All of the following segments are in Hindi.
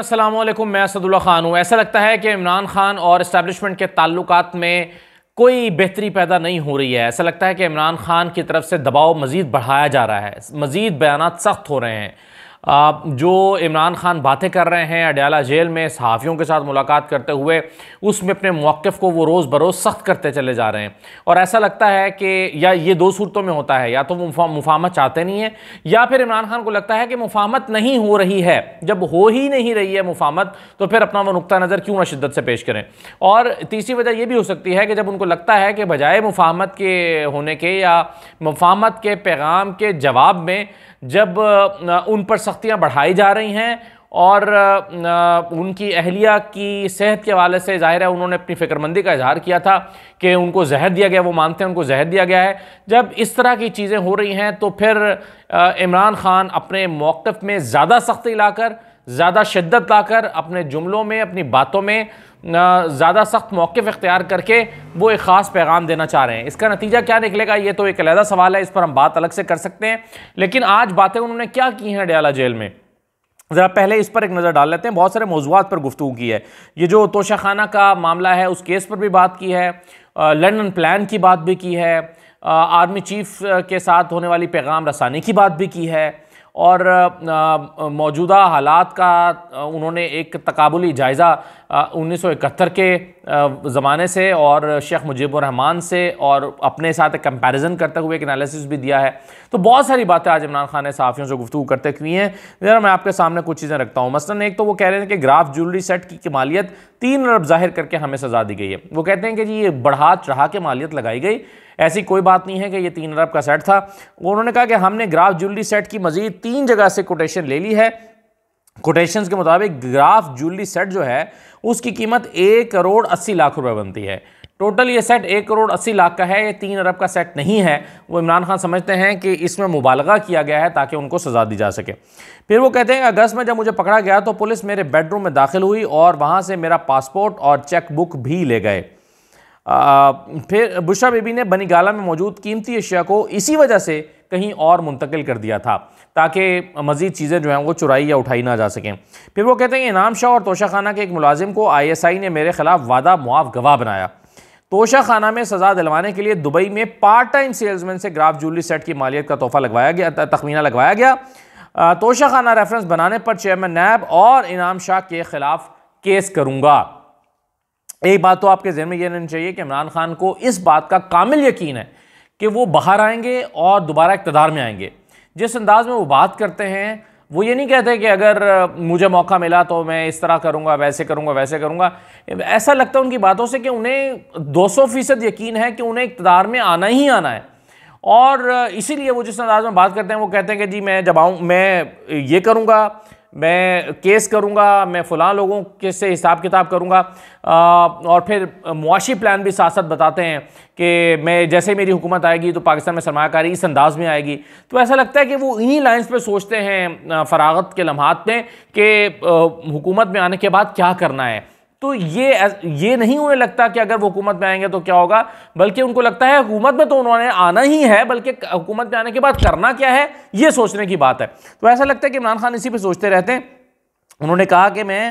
असलम मैं असदुल्ला ख़ान हूँ ऐसा लगता है कि इमरान खान और इस्टेबलिशमेंट के ताल्लुक में कोई बेहतरी पैदा नहीं हो रही है ऐसा लगता है कि इमरान खान की तरफ से दबाव मज़ीद बढ़ाया जा रहा है मज़ीद बयान सख्त हो रहे हैं जो इमरान खान बातें कर रहे हैं अडयाला जेल में सहाफ़ियों के साथ मुलाकात करते हुए उसमें अपने मौक़ को वो रोज़ बरोज़ सख्त करते चले जा रहे हैं और ऐसा लगता है कि या ये दो सूरतों में होता है या तो वो मुफामत चाहते नहीं हैं या फिर इमरान खान को लगता है कि मुफामत नहीं हो रही है जब हो ही नहीं रही है मुफामत तो फिर अपना वो नुक़ नज़र क्यों ना शिद्दत से पेश करें और तीसरी वजह यह भी हो सकती है कि जब उनको लगता है कि बजाय मुफामत के होने के या मुफामत के पैगाम के जवाब में जब उन पर सख्तियाँ बढ़ाई जा रही हैं और उनकी अहलिया की सेहत के हवाले से जाहिर है उन्होंने अपनी फ़िक्रमंदी का इजहार किया था कि उनको जहर दिया गया वो मानते हैं उनको जहर दिया गया है जब इस तरह की चीज़ें हो रही हैं तो फिर इमरान ख़ान अपने मौक़ में ज़्यादा सख्ती लाकर ज़्यादा शिद्दत लाकर अपने जुमलों में अपनी बातों में ज़्यादा सख्त मौक़ इख्तियार करके वो एक ख़ास पैगाम देना चाह रहे हैं इसका नतीजा क्या निकलेगा ये तो एक अलहदा सवाल है इस पर हम बात अलग से कर सकते हैं लेकिन आज बातें उन्होंने क्या की हैं अडयाला जेल में ज़रा पहले इस पर एक नज़र डाल लेते हैं बहुत सारे मौजूद पर गुफ्तु की है ये जो तोशाखाना का मामला है उस केस पर भी बात की है लंडन प्लान की बात भी की है आर्मी चीफ के साथ होने वाली पैगाम रसानी की बात भी की है और मौजूदा हालात का उन्होंने एक तकबली जायज़ा इकहत्तर के ज़माने से और शेख मुजीबरहमान से और अपने साथ एक कंपेरिज़न करते हुए एक एनालिसिस भी दिया है तो बहुत सारी बातें आज इमरान खान ने सहाफ़ियों से गुफ्तु करते हुए हैं ज़रा मैं आपके सामने कुछ चीज़ें रखता हूँ मसलन एक तो वो कह रहे हैं कि ग्राफ ज्वेलरी सेट की, की मालियत तीन अरब जाहिर करके हमें सज़ा दी गई है वो कहते हैं कि जी ये बढ़ा चढ़ा के मालियत लगाई गई ऐसी कोई बात नहीं है कि ये तीन अरब का सेट था उन्होंने कहा कि हमने ग्राफ ज्वेलरी सेट की मजीद तीन जगह से कोटेशन ले ली है कोटेशन के मुताबिक ग्राफ ज्वेलरी सेट जो है उसकी कीमत एक करोड़ अस्सी लाख रुपये बनती है टोटल ये सेट एक करोड़ अस्सी लाख का है ये तीन अरब का सेट नहीं है वो इमरान खान समझते हैं कि इसमें मुबालगा किया गया है ताकि उनको सज़ा दी जा सके फिर वो कहते हैं अगस्त में जब मुझे पकड़ा गया तो पुलिस मेरे बेडरूम में दाखिल हुई और वहाँ से मेरा पासपोर्ट और चेक बुक भी ले गए फिर बुशा बेबी ने बनीगाला में मौजूद कीमती अशिया को इसी वजह से कहीं और मुंतकिल कर दिया था ताकि मज़ीद चीज़ें जो हैं वो चुराई या उठाई ना जा सकें फिर वो कहते हैं इनाम शाह और तोशा खाना के एक मुलाजिम को आईएसआई ने मेरे खिलाफ वादा मुआफ गवाह बनाया तोशा खाना में सजा दिलवाने के लिए दुबई में पार्ट टाइम सेल्समैन से ग्राफ जूलरी सेट की मालियत का तोहफा लगवाया गया तखमीना लगवाया गया तोशा खाना रेफरेंस बनाने पर चेयरमैन नैब और इनाम शाह के खिलाफ केस करूँगा एक बात तो आपके जहन में यह रहनी चाहिए कि इमरान खान को इस बात का कामिल यकीन है कि वो बाहर आएंगे और दोबारा इकतदार में आएंगे जिस अंदाज में वो बात करते हैं वो ये नहीं कहते कि अगर मुझे मौका मिला तो मैं इस तरह करूँगा वैसे करूँगा वैसे करूँगा ऐसा लगता है उनकी बातों से कि उन्हें 200 फ़ीसद यकीन है कि उन्हें इकतदार में आना ही आना है और इसीलिए वो जिस अंदाज में बात करते हैं वो कहते हैं कि जी मैं जब आऊँ मैं ये करूँगा मैं केस करूँगा मैं फ़लाँ लोगों के से हिसाब किताब करूँगा और फिर मुआशी प्लान भी साथ साथ बताते हैं कि मैं जैसे मेरी हुकूमत आएगी तो पाकिस्तान में सरमाकारी इस अंदाज़ में आएगी तो ऐसा लगता है कि वो इन्हीं लाइन्स पे सोचते हैं फरागत के लम्हात में कि हुकूमत में आने के बाद क्या करना है तो ये ये नहीं उन्हें लगता कि अगर वो हुकूमत में आएंगे तो क्या होगा बल्कि उनको लगता है हुकूमत में तो उन्होंने आना ही है बल्कि हुकूमत में आने के बाद करना क्या है ये सोचने की बात है तो ऐसा लगता है कि इमरान खान इसी पर सोचते रहते हैं उन्होंने कहा कि मैं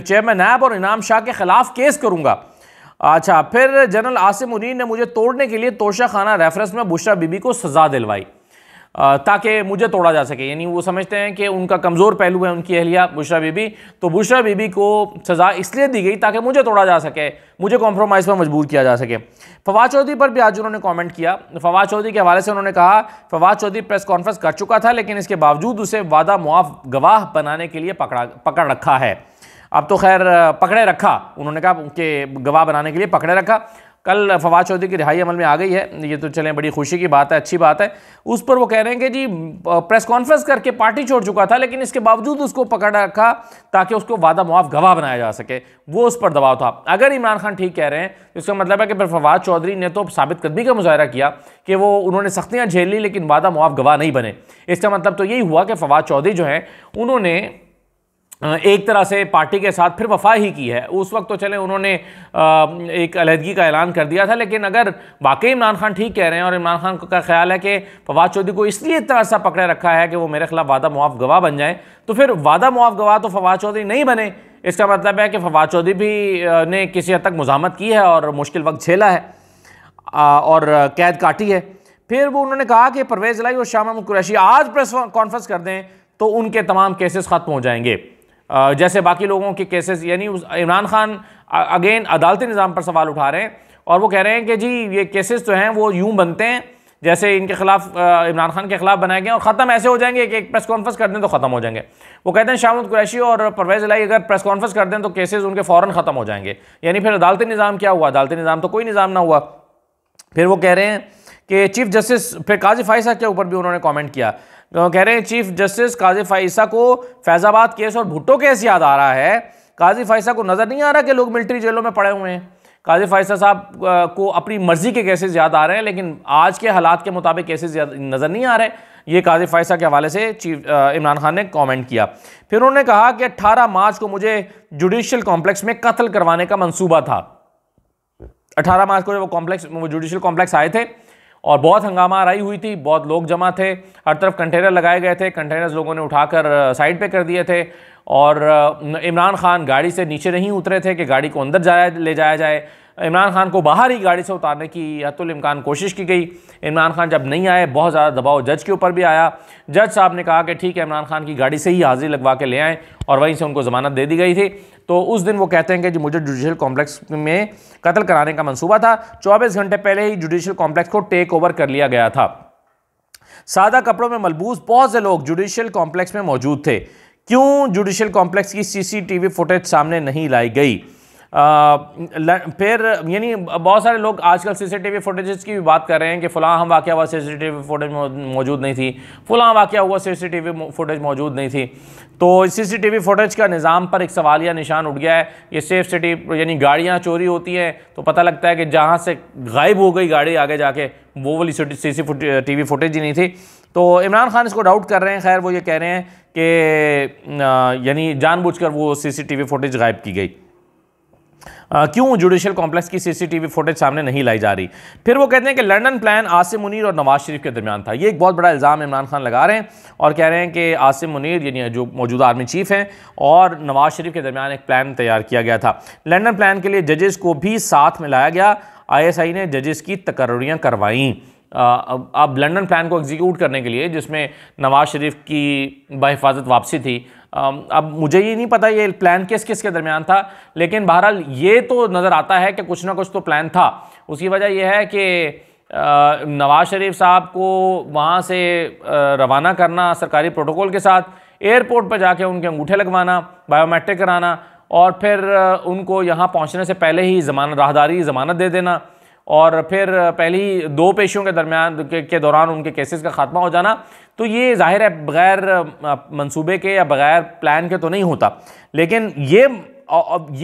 चेयरमैन नैब और इनाम शाह के ख़िलाफ़ केस करूँगा अच्छा फिर जनरल आसिम उदीन ने मुझे तोड़ने के लिए तोशा खाना रेफरेंस में बुशरा बीबी को सज़ा दिलवाई ताकि मुझे तोड़ा जा सके यानी वो समझते हैं कि उनका कमज़ोर पहलू है उनकी अहलिया बुशरा बीबी तो बुशरा बीबी को सज़ा इसलिए दी गई ताकि मुझे तोड़ा जा सके मुझे कॉम्प्रोमाइज़ पर मजबूर किया जा सके फवाद चौधरी पर भी आज उन्होंने कमेंट किया फवाद चौधरी के हवाले से उन्होंने कहा फवाद चौधरी प्रेस कॉन्फ्रेंस कर चुका था लेकिन इसके बावजूद उसे वादा मुआफ गवाह बनाने के लिए पकड़ा पकड़ रखा है अब तो खैर पकड़े रखा उन्होंने कहा कि गवाह बनाने के लिए पकड़े रखा कल फवाद चौधरी की रिहाई अमल में आ गई है ये तो चलें बड़ी खुशी की बात है अच्छी बात है उस पर वो कह रहे हैं कि जी प्रेस कॉन्फ्रेंस करके पार्टी छोड़ चुका था लेकिन इसके बावजूद उसको पकड़ रखा ताकि उसको वादा मुआफ गवाह बनाया जा सके वो उस पर दबाव था अगर इमरान खान ठीक कह रहे हैं तो इसका मतलब है कि फिर फवाद चौधरी ने तो साबित कदमी का मुजाहरा किया कि वो उन्होंने सख्तियाँ झेल ली लेकिन वादा मुआफ गवाह नहीं बने इसका मतलब तो यही हुआ कि फवाद चौधरी जो हैं उन्होंने एक तरह से पार्टी के साथ फिर वफा ही की है उस वक्त तो चले उन्होंने एक अलहदगी का ऐलान कर दिया था लेकिन अगर वाकई इमरान खान ठीक कह रहे हैं और इमरान खान का ख्याल है कि फवाद चौधरी को इसलिए इतना सा पकड़े रखा है कि वो मेरे खिलाफ वादा मुआफ़ गवाह बन जाएँ तो फिर वादा मुआफ़ गवाह तो फवाद चौधरी नहीं बने इसका मतलब है कि फवाद चौधरी भी ने किसी हद तक मुजामत की है और मुश्किल वक्त झेला है और कैद काटी है फिर वो उन्होंने कहा कि परवेज़ लाई और श्यामा कुरैशी आज प्रेस कॉन्फ्रेंस कर दें तो उनके तमाम केसेस ख़त्म हो जाएंगे जैसे बाकी लोगों के केसेस यानी इमरान खान अगेन अदालती निज़ाम पर सवाल उठा रहे हैं और वो कह रहे हैं कि जी ये केसेस जो हैं वो यूं बनते हैं जैसे इनके खिलाफ इमरान खान के खिलाफ बनाए गए और ख़त्म ऐसे हो जाएंगे कि एक प्रेस कॉन्फ्रेंस कर दें तो ख़त्म हो जाएंगे वो कहते हैं शामुद कुरैशी और परवेज़ लाई अगर प्रेस कॉन्फ्रेंस कर दें तो केसेस उनके फ़ौर ख़त्म हो जाएंगे यानी फिर अदालती निज़ाम क्या हुआ अदालती निज़ाम तो कोई निज़ाम ना हुआ फिर वो कह रहे हैं कि चीफ जस्टिस फिर काजी फाइसा के ऊपर भी उन्होंने कॉमेंट किया कह रहे हैं चीफ जस्टिस काजी फाइसा को फैजाबाद केस और भुट्टो केस याद आ रहा है काजी फाइसा को नज़र नहीं आ रहा कि लोग मिलिट्री जेलों में पड़े हुए हैं काजी फाइसा साहब को अपनी मर्जी के केसेस याद आ रहे हैं लेकिन आज के हालात के मुताबिक केसेस नज़र नहीं आ रहे ये काजी फाइसा के हवाले से चीफ इमरान खान ने कमेंट किया फिर उन्होंने कहा कि 18 मार्च को मुझे जुडिशल कॉम्प्लेक्स में कत्ल करवाने का मंसूबा था 18 मार्च को जब वो कॉम्प्लेक्स वो जुडिशल कॉम्प्लेक्स आए थे और बहुत हंगामा आई हुई थी बहुत लोग जमा थे हर तरफ कंटेनर लगाए गए थे कंटेनर्स लोगों ने उठाकर साइड पे कर दिए थे और इमरान खान गाड़ी से नीचे नहीं उतरे थे कि गाड़ी को अंदर जाया ले जाया जाए इमरान खान को बाहर ही गाड़ी से उतारने की हतुलमकान कोशिश की गई इमरान खान जब नहीं आए बहुत ज़्यादा दबाव जज के ऊपर भी आया जज साहब ने कहा कि ठीक है इमरान खान की गाड़ी से ही हाजिर लगवा के ले आएँ और वहीं से उनको ज़मानत दे दी गई थी तो उस दिन वो कहते हैं कि मुझे जुडिशल कॉम्प्लेक्स में कत्ल कराने का मनसूबा था चौबीस घंटे पहले ही जुडिशल कॉम्प्लेक्स को टेक ओवर कर लिया गया था सादा कपड़ों में मलबूस बहुत से लोग जुडिशल कॉम्प्लेक्स में मौजूद थे क्यों जुडिशल कॉम्प्लेक्स की सीसीटीवी फुटेज सामने नहीं लाई गई फिर यानी बहुत सारे लोग आजकल सीसीटीवी फुटेजेस की भी बात कर रहे हैं कि फ़लां हम वाक़ हुआ सीसीटीवी फुटेज मौजूद नहीं थी फ़लाँ वाक़ हुआ सीसीटीवी फुटेज मौजूद नहीं थी तो सीसीटीवी फुटेज का निज़ाम पर एक सवालिया निशान उठ गया है ये सेफ सिटी यानी गाड़ियाँ चोरी होती हैं तो पता लगता है कि जहाँ से गायब हो गई गाड़ी आगे जाके वो वाली C C T V footage ही नहीं थी तो इमरान खान इसको डाउट कर रहे हैं खैर वो ये कह रहे हैं कि यानी जानबूझकर वो सीसीटीवी फुटेज गायब की गई क्यों जुडिशियल कॉम्प्लेक्स की सीसीटीवी फुटेज सामने नहीं लाई जा रही फिर वो कहते हैं कि लंडन प्लान आसिम मुनीर और नवाज शरीफ के दरमियान था ये एक बहुत बड़ा इल्ज़ाम इमरान खान लगा रहे हैं और कह रहे हैं कि आसिम मुनीर यानी जो मौजूदा आर्मी चीफ हैं और नवाज शरीफ के दरमियान एक प्लान तैयार किया गया था लंडन प्लान के लिए जजेस को भी साथ में लाया गया आई ने जजेस की तकर्रियाँ करवाईं अब लंडन प्लान को एग्जीक्यूट करने के लिए जिसमें नवाज शरीफ की बहिफाजत वापसी थी अब मुझे ये नहीं पता ये प्लान किस किस के दरमियान था लेकिन बहरहाल ये तो नज़र आता है कि कुछ ना कुछ तो प्लान था उसकी वजह यह है कि नवाज़ शरीफ साहब को वहाँ से रवाना करना सरकारी प्रोटोकॉल के साथ एयरपोर्ट पर जाके उनके अंगूठे लगवाना बायोमेट्रिक कराना और फिर उनको यहाँ पहुँचने से पहले ही जमानत राहदारी जमानत दे देना और फिर पहली दो पेशियों के दरमियान के, के दौरान उनके केसेस का खात्मा हो जाना तो ये जाहिर है बगैर मंसूबे के या बगैर प्लान के तो नहीं होता लेकिन ये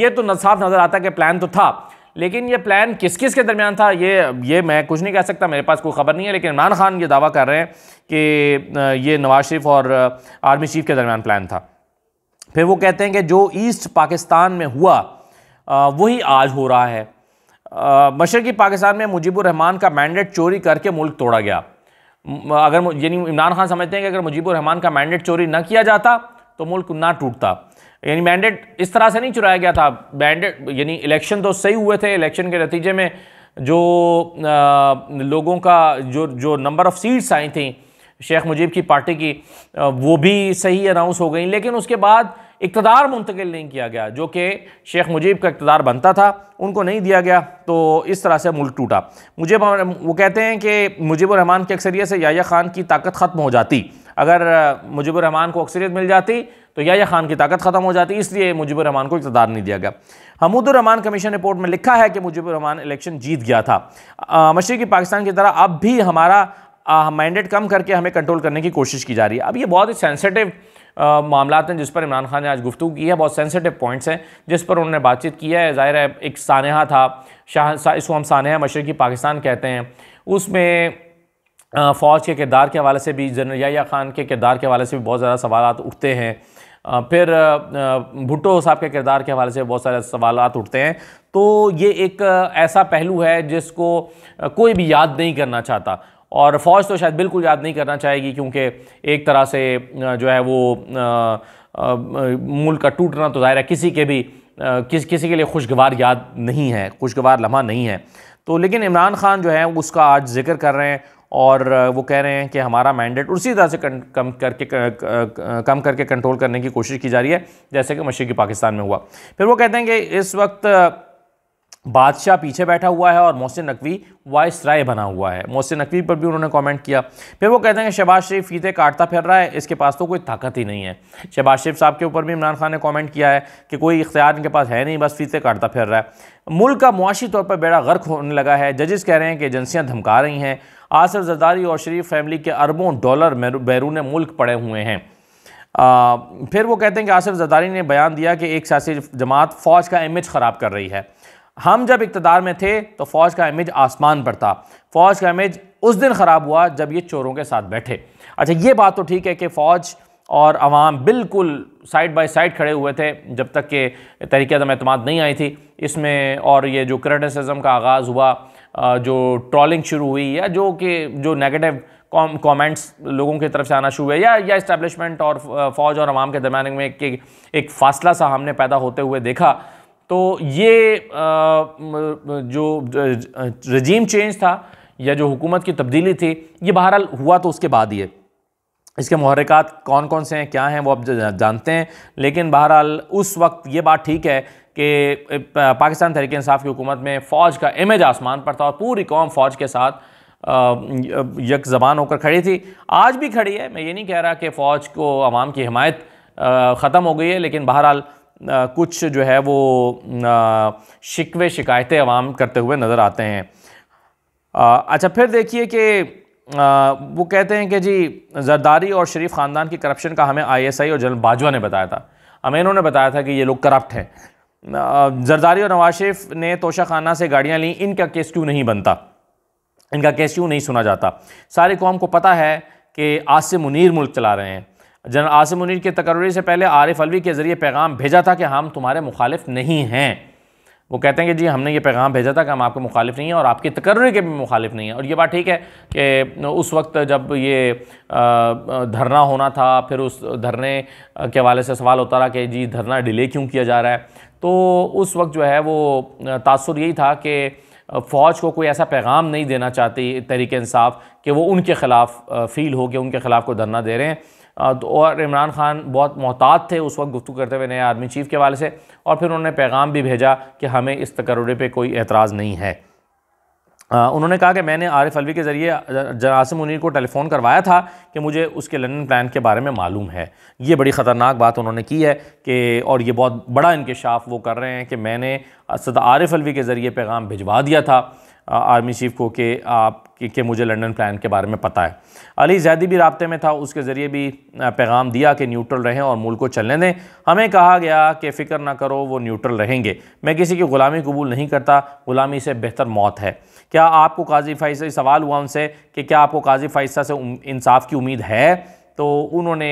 ये तो साफ नज़र आता कि प्लान तो था लेकिन ये प्लान किस किस के दरमियान था ये ये मैं कुछ नहीं कह सकता मेरे पास कोई ख़बर नहीं है लेकिन इमरान खान ये दावा कर रहे हैं कि ये नवाज शरीफ और आर्मी चीफ के दरमियान प्लान था फिर वो कहते हैं कि जो ईस्ट पाकिस्तान में हुआ वही आज हो रहा है मशरकी पाकिस्तान में मुजीबुररहमान का मैंडेट चोरी करके मुल्क तोड़ा गया अगर यानी इमरान खान समझते हैं कि अगर मुजीबरहमान का मैंडेट चोरी ना किया जाता तो मुल्क ना टूटता यानी मैंडेट इस तरह से नहीं चुराया गया था मैंडेट यानी इलेक्शन तो सही हुए थे इलेक्शन के नतीजे में जो आ, लोगों का जो जो नंबर ऑफ़ सीट्स आई थी शेख मुजीब की पार्टी की वो भी सही अनाउंस हो गई लेकिन उसके बाद इकतदार मुंतकिल नहीं किया गया जो कि शेख मुजीब का इकतदार बनता था उनको नहीं दिया गया तो इस तरह से मुल्क टूटा मुझे वो कहते हैं कि मुजीबरहमान की अक्सरियत से याया खान की ताकत ख़त्म हो जाती अगर मुजीबरहमान को अक्सरियत मिल जाती तो याया खान की ताकत ख़त्म हो जाती इसलिए मुजीबरहमान को इकतदार नहीं दिया गया हमूदुररहमान कमीशन रिपोर्ट में लिखा है कि मुजीबरहमान इलेक्शन जीत गया था मशरक़ी पाकिस्तान की तरह अब भी हमारा मैंडेट कम करके हमें कंट्रोल करने की कोशिश की जा रही है अब ये बहुत ही सेंसिटिव मामला हैं जिस पर इमरान खान ने आज गुफ्तु की है बहुत सेंसिटिव पॉइंट्स हैं जिस पर उन्होंने बातचीत की है ज़ाहिर है एक सानहा था शाह सा, इसको हम सानहा मशरकी पाकिस्तान कहते हैं उसमें फ़ौज के किरदार के हवाले से भी जनरल या खान के किरदार के हवाले से भी बहुत ज़्यादा सवाल उठते हैं फिर भुट्टो साहब के किरदार के हवाले से बहुत सारे सवाल उठते हैं तो ये एक ऐसा पहलू है जिसको कोई भी याद नहीं करना चाहता और फ़ौज तो शायद बिल्कुल याद नहीं करना चाहेगी क्योंकि एक तरह से जो है वो मुल्क का टूटना तो जाहिर है किसी के भी किस किसी के लिए खुशगवार याद नहीं है खुशगवार लम्हा नहीं है तो लेकिन इमरान खान जो है उसका आज जिक्र कर रहे हैं और वो कह रहे हैं कि हमारा मैंडेट उसी तरह से कम करके कम करके कंट्रोल करने की कोशिश की जा रही है जैसे कि मशीक़ी पाकिस्तान में हुआ फिर वो कहते हैं कि इस वक्त बादशाह पीछे बैठा हुआ है और मोहसिन नकवी वाइस राय बना हुआ है मोहसिन नकवी पर भी उन्होंने कमेंट किया फिर वो कहते हैं कि शहबाज शरीफ फीते काटता फिर रहा है इसके पास तो कोई ताकत ही नहीं है शहबाज शरीफ साहब के ऊपर भी इमरान खान ने कमेंट किया है कि कोई इख्तियार इनके पास है नहीं बस फीते काटता फिर रहा है मुल्क का मुआशी तौर पर बेड़ा गर्क होने लगा है जजेस कह रहे हैं कि एजेंसियाँ धमका रही हैं आसफ जरदारी और शरीफ फैमिली के अरबों डॉलर बैरून मुल्क पड़े हुए हैं आ, फिर वो कहते हैं कि आसिफ जदारी ने बयान दिया कि एक सियासी जमात फ़ौज का इमेज ख़राब कर रही है हम जब इकतदार में थे तो फौज का इमेज आसमान पर था फौज का इमेज उस दिन ख़राब हुआ जब ये चोरों के साथ बैठे अच्छा ये बात तो ठीक है कि फ़ौज और आवाम बिल्कुल साइड बाय साइड खड़े हुए थे जब तक के तरीके आदम अतमाद नहीं आई थी इसमें और ये जो क्रिटिसिज्म का आगाज़ हुआ जो ट्रॉलिंग शुरू हुई या जो कि जो नेगेटिव कमेंट्स लोगों की तरफ से आना शुरू हुए या या इस्टेबलिशमेंट और फ़ौज और आवाम के दरमियान में एक, एक फासला सा हमने पैदा होते हुए देखा तो ये जो रजीम चेंज था या जो हुकूमत की तब्दीली थी ये बहरहाल हुआ तो उसके बाद ही है इसके महरक़ात कौन कौन से हैं क्या हैं वो आप जानते हैं लेकिन बहरहाल उस वक्त ये बात ठीक है कि पाकिस्तान तहरीक इंसाफ की हुकूमत में फ़ौज का इमेज आसमान पर था और पूरी कौम फ़ौज के साथ यक जबान होकर खड़ी थी आज भी खड़ी है मैं ये नहीं कह रहा कि फ़ौज को आवाम की हमायत ख़त्म हो गई है लेकिन बहरहाल कुछ जो है वो शिकवे शिकायतें आवाम करते हुए नज़र आते हैं आ, अच्छा फिर देखिए कि वो कहते हैं कि जी जरदारी और शरीफ ख़ानदान की करप्शन का हमें आईएसआई और जनरल बाजवा ने बताया था हमें इन्होंने बताया था कि ये लोग करप्ट हैं जरदारी और नवाज शरीफ ने तोशा खाना से गाड़ियाँ लीं इनका केस क्यों नहीं बनता इनका केस क्यों नहीं सुना जाता सारी कौम को पता है कि आज से मुनीर मुल्क चला रहे हैं जनरल आसिम मुनीर के तकर्री से पहले आरिफ अलवी के ज़रिए पैगाम भेजा था कि हम तुम्हारे मुखालिफ नहीं हैं वो कहते हैं कि जी हमने ये पैगाम भेजा था कि हम आपके मुखालिफ नहीं हैं और आपके तकर्री के भी मुखालिफ नहीं हैं और ये बात ठीक है कि उस वक्त जब ये धरना होना था फिर उस धरने के हवाले से सवाल होता रहा कि जी धरना डिले क्यों किया जा रहा है तो उस वक्त जो है वो तासर यही था कि फ़ौज को कोई ऐसा पैगाम नहीं देना चाहती तहरीक इंसाफ कि वो उनके ख़िलाफ़ फ़ील हो कि उनके ख़िलाफ़ को धरना दे रहे हैं तो और इमरान खान बहुत मोहतात थे उस वक्त गुफ्तु करते हुए नए आर्मी चीफ़ के हवाले से और फिर उन्होंने पैगाम भी भेजा कि हमें इस तकररे पर कोई एतराज़ नहीं है उन्होंने कहा कि मैंने आरिफ अलवी के ज़रिए जरासम मुनीर को टेलीफ़ोन करवाया था कि मुझे उसके लंदन प्लान के बारे में मालूम है ये बड़ी ख़तरनाक बात उन्होंने की है कि और ये बहुत बड़ा इंकशाफ वो कर रहे हैं कि मैंने सदा आरिफ अलवी के ज़रिए पैगाम भिजवा दिया था आर्मी चीफ को कि आप कि मुझे लंदन प्लान के बारे में पता है अली जैदी भी रबते में था उसके ज़रिए भी पैगाम दिया कि न्यूट्रल रहें और मुल्क को चलने दें हमें कहा गया कि फ़िक्र ना करो वो न्यूट्रल रहेंगे मैं किसी की ग़ुलामी कबूल नहीं करता ग़ुलामी से बेहतर मौत है क्या आपको काजी फ़ैसा सवाल हुआ उनसे कि क्या आपको काजी फ़ैसा से इंसाफ की उम्मीद है तो उन्होंने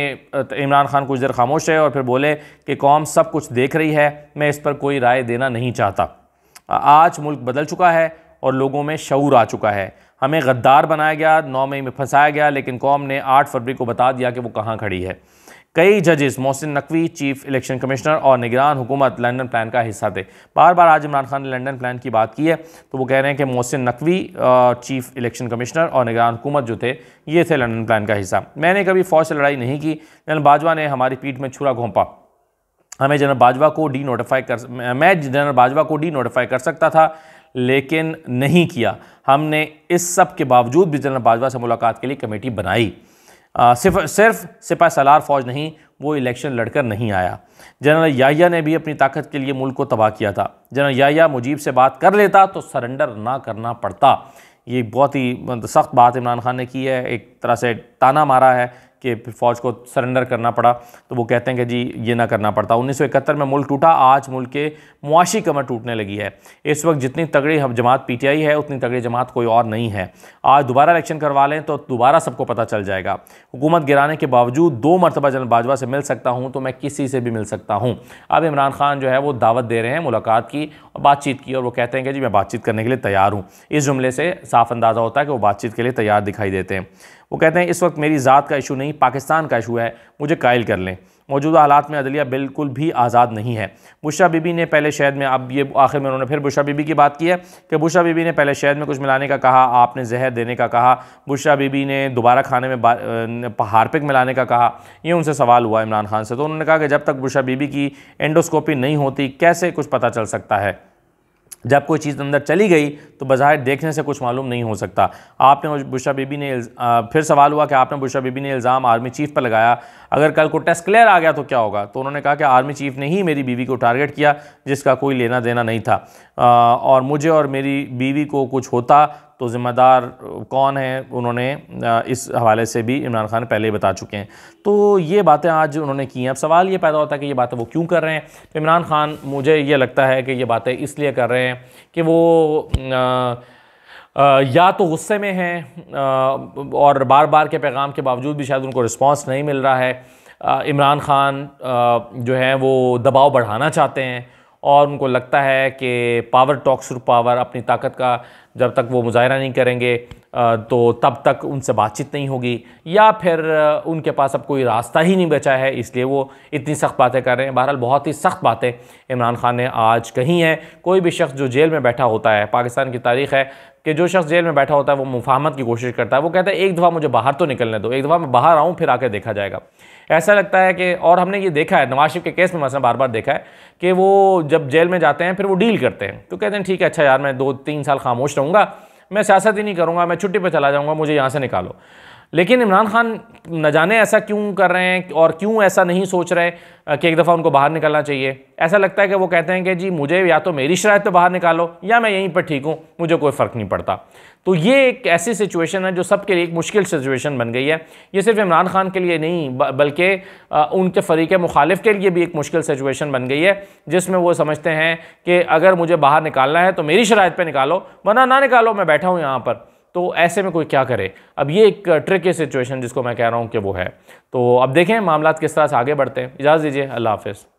इमरान खान कुछ देर खामोश है और फिर बोले कि कौम सब कुछ देख रही है मैं इस पर कोई राय देना नहीं चाहता आज मुल्क बदल चुका है और लोगों में शूर आ चुका है हमें गद्दार बनाया गया नौ मई में फंसाया गया लेकिन कौम ने आठ फरवरी को बता दिया कि वो कहाँ खड़ी है कई जजेस Mohsin Naqvi chief election commissioner और निगरान हुकूमत लंदन प्लान का हिस्सा थे बार बार आज इमरान खान ने लंदन प्लान की बात की है तो वो कह रहे हैं कि Mohsin Naqvi chief election commissioner और निगरान हुकूमत जो थे ये थे लंदन प्लान का हिस्सा मैंने कभी फौज से लड़ाई नहीं की जनरल बाजवा ने हमारी पीठ में छुरा घोंपा हमें जनरल बाजवा को डी नोटिफाई कर मैं जनरल बाजवा को डी नोटिफाई कर सकता था लेकिन नहीं किया हमने इस सब के बावजूद भी जनरल बाजवा से मुलाकात के लिए कमेटी बनाई सिर्फ सिर्फ सिपा सलार फौज नहीं वो इलेक्शन लड़कर नहीं आया जनरल याहिया ने भी अपनी ताकत के लिए मुल्क को तबाह किया था जनरल याहिया मुजीब से बात कर लेता तो सरेंडर ना करना पड़ता ये बहुत ही मतलब सख्त बात इमरान खान ने की है एक तरह से ताना मारा है कि फौज को सरेंडर करना पड़ा तो वो कहते हैं कि जी ये ना करना पड़ता 1971 में मुल्क टूटा आज मुल्क के मुआशी कमर टूटने लगी है इस वक्त जितनी तगड़ी जमात पीटीआई है उतनी तगड़ी जमात कोई और नहीं है आज दोबारा इलेक्शन करवा लें तो दोबारा सबको पता चल जाएगा हुकूमत गिराने के बावजूद दो मरतबा जनरल बाजवा से मिल सकता हूँ तो मैं किसी से भी मिल सकता हूँ अब इमरान खान जो है वो दावत दे रहे हैं मुलाकात की और बातचीत की और वो कहते हैं कि जी मैं बातचीत करने के लिए तैयार हूँ इस जुमले से साफ अंदाज़ा होता है कि वो बातचीत के लिए तैयार दिखाई देते हैं वो कहते हैं इस वक्त मेरी ज़ात का इशू नहीं पाकिस्तान का इशू है मुझे कायल कर लें मौजूदा हालात में अदलिया बिल्कुल भी आज़ाद नहीं है बुशा बीबी ने पहले शहद में अब ये आखिर में उन्होंने फिर बुशा बीबी की बात की है कि बुशा बीबी ने पहले शहद में कुछ मिलाने का कहा आपने जहर देने का कहा बुशा बीबी ने दोबारा खाने में हारपिक मिलाने का कहा ये उनसे सवाल हुआ इमरान खान से तो उन्होंने कहा कि जब तक बुशा बीबी की एंडोस्कोपी नहीं होती कैसे कुछ पता चल सकता है जब कोई चीज़ अंदर चली गई तो बाहर देखने से कुछ मालूम नहीं हो सकता आपने बुशा बीबी ने फिर सवाल हुआ कि आपने बुशा बीबी ने इल्ज़ाम आर्मी चीफ पर लगाया अगर कल को टेस्ट क्लियर आ गया तो क्या होगा तो उन्होंने कहा कि आर्मी चीफ ने ही मेरी बीवी को टारगेट किया जिसका कोई लेना देना नहीं था और मुझे और मेरी बीवी को कुछ होता तो ज़िम्मेदार कौन है उन्होंने इस हवाले से भी इमरान खान पहले ही बता चुके हैं तो ये बातें आज उन्होंने की हैं अब सवाल ये पैदा होता है कि ये बातें वो क्यों कर रहे हैं तो इमरान खान मुझे ये लगता है कि ये बातें इसलिए कर रहे हैं कि वो आ, आ, या तो गुस्से में हैं और बार बार के पैगाम के बावजूद भी शायद उनको रिस्पॉन्स नहीं मिल रहा है इमरान खान जो है वो दबाव बढ़ाना चाहते हैं और उनको लगता है कि पावर टॉक्स पावर अपनी ताकत का जब तक वो मुजाहरा नहीं करेंगे तो तब तक उनसे बातचीत नहीं होगी या फिर उनके पास अब कोई रास्ता ही नहीं बचा है इसलिए वो इतनी सख्त बातें कर रहे हैं बहरहाल बहुत ही सख्त बातें इमरान खान ने आज कही हैं कोई भी शख्स जो जेल में बैठा होता है पाकिस्तान की तारीख़ है कि जो शख्स जेल में बैठा होता है वो मुफाहमत की कोशिश करता है वो कहता है एक दफ़ा मुझे बाहर तो निकलने दो एक दफ़ा मैं बाहर आऊँ फिर आके देखा जाएगा ऐसा लगता है कि और हमने ये देखा है नवाज शरीफ के केस में मैंने बार बार देखा है कि वो जब जेल में जाते हैं फिर वो डील करते हैं तो कहते हैं ठीक है अच्छा यार मैं दो तीन साल खामोश रहूँ रहूँगा मैं सियासत ही नहीं करूँगा मैं छुट्टी पर चला जाऊँगा मुझे यहाँ से निकालो लेकिन इमरान खान न जाने ऐसा क्यों कर रहे हैं और क्यों ऐसा नहीं सोच रहे कि एक दफ़ा उनको बाहर निकलना चाहिए ऐसा लगता है कि वो कहते हैं कि जी मुझे या तो मेरी शराय पे बाहर निकालो या मैं यहीं पर ठीक हूँ मुझे कोई फ़र्क नहीं पड़ता तो ये एक ऐसी सिचुएशन है जो सबके लिए एक मुश्किल सिचुएशन बन गई है ये सिर्फ इमरान खान के लिए नहीं बल्कि उनके फरीक मुखालिफ के लिए भी एक मुश्किल सिचुएशन बन गई है जिसमें वो समझते हैं कि अगर मुझे बाहर निकालना है तो मेरी शराय पर निकालो वरना ना निकालो मैं बैठा हूँ यहाँ पर तो ऐसे में कोई क्या करे अब ये एक ट्रिक सिचुएशन जिसको मैं कह रहा हूँ कि वो है तो अब देखें मामला किस तरह से आगे बढ़ते हैं इजाज़त दीजिए अल्लाह हाफिज़